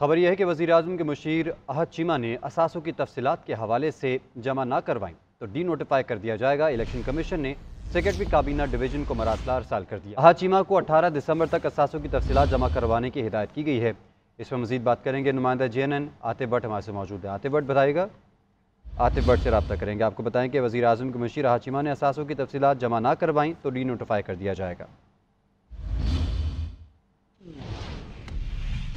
खबर यह है कि वजी अजम के मशीर अहद चीमा ने असासों की तफसीत के हवाले से जमा ना करवाएं तो डी नोटिफाई कर दिया जाएगा इलेक्शन कमीशन ने सेक्रेटरी काबीना डिवीजन को हर साल कर दिया अहद चीमा को अठारह दिसंबर तक असासों की तफसीत जमा करवाने की हिदायत की गई है इस पर मजीद बात करेंगे नुमाइंदा जे एन एन आते भट्ट हमारे से मौजूद है आते भट्ट बताएगा आते भट्ट से रबा करेंगे आपको बताएं कि वजी अजम के मशीर अहद चीमा ने असासों की तफसीत जमा ना करवाई तो डी नोटिफाई कर दिया जाएगा